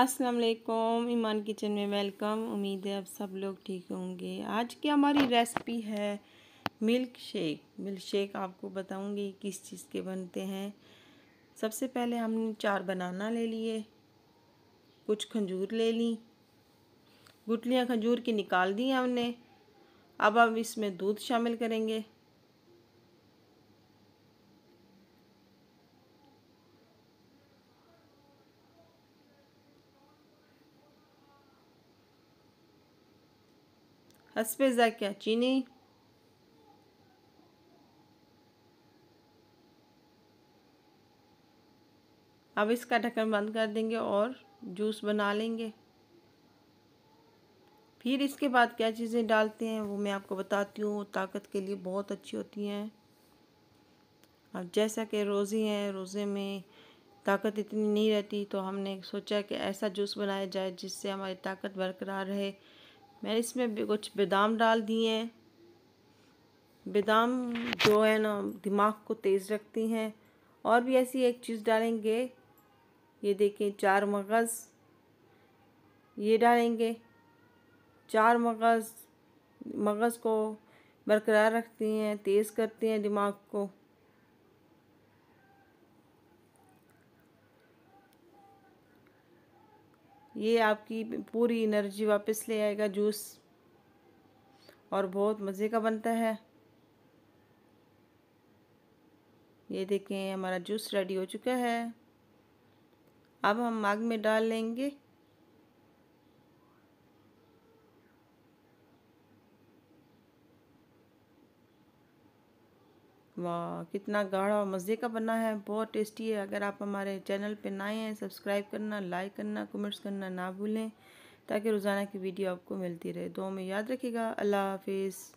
अस्सलाम वालेकुम ईमान किचन में वेलकम उम्मीद है अब सब लोग ठीक होंगे आज की हमारी रेसिपी है मिल्क शेक मिल्क शेक आपको बताऊंगी किस चीज़ के बनते हैं सबसे पहले हमने चार बनाना ले लिए कुछ खजूर ले ली गुटलियाँ खजूर की निकाल दी हमने अब हम इसमें दूध शामिल करेंगे हसब क्या चीनी अब इसका ढक्कन बंद कर देंगे और जूस बना लेंगे फिर इसके बाद क्या चीज़ें डालते हैं वो मैं आपको बताती हूँ ताकत के लिए बहुत अच्छी होती हैं अब जैसा कि रोज़े हैं रोज़े में ताकत इतनी नहीं रहती तो हमने सोचा कि ऐसा जूस बनाया जाए जिससे हमारी ताकत बरकरार रहे मैंने इसमें भी कुछ बादाम डाल दिए हैं बादाम जो है ना दिमाग को तेज़ रखती हैं और भी ऐसी एक चीज़ डालेंगे ये देखें चार मगज़ ये डालेंगे चार मगज़ मगज़ को बरकरार रखती हैं तेज़ करती हैं दिमाग को ये आपकी पूरी एनर्जी वापस ले आएगा जूस और बहुत मज़े का बनता है ये देखें हमारा जूस रेडी हो चुका है अब हम आग में डाल लेंगे वाह कितना गाढ़ा और मज़े का बना है बहुत टेस्टी है अगर आप हमारे चैनल पे नए हैं सब्सक्राइब करना लाइक करना कमेंट्स करना ना भूलें ताकि रोज़ाना की वीडियो आपको मिलती रहे दो में याद रखिएगा अल्लाह हाफिज़